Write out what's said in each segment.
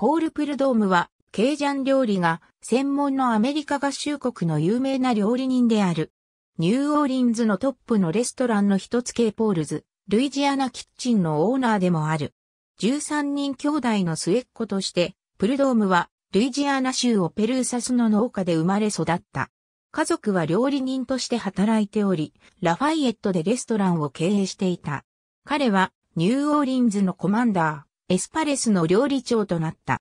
ポールプルドームは、ケージャン料理が専門のアメリカ合衆国の有名な料理人である。ニューオーリンズのトップのレストランの一つ系ポールズ、ルイジアナキッチンのオーナーでもある。13人兄弟の末っ子として、プルドームはルイジアナ州オペルーサスの農家で生まれ育った。家族は料理人として働いており、ラファイエットでレストランを経営していた。彼はニューオーリンズのコマンダー。エスパレスの料理長となった。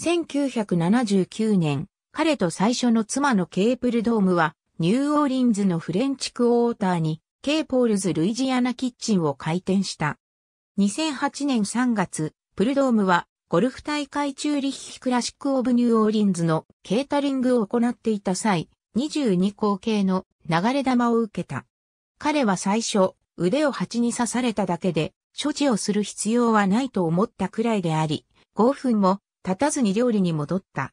1979年、彼と最初の妻のケープルドームは、ニューオーリンズのフレンチクオーターに、ケーポールズ・ルイジアナキッチンを開店した。2008年3月、プルドームは、ゴルフ大会中リッヒクラシック・オブ・ニューオーリンズのケータリングを行っていた際、22口径の流れ玉を受けた。彼は最初、腕を蜂に刺されただけで、処置をする必要はないと思ったくらいであり、5分も経たずに料理に戻った。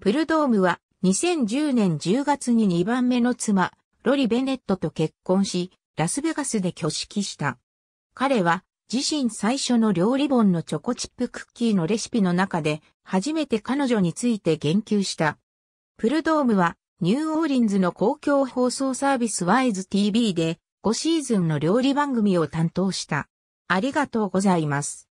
プルドームは2010年10月に2番目の妻、ロリ・ベネットと結婚し、ラスベガスで挙式した。彼は自身最初の料理本のチョコチップクッキーのレシピの中で初めて彼女について言及した。プルドームはニューオーリンズの公共放送サービスワイズ TV で5シーズンの料理番組を担当した。ありがとうございます。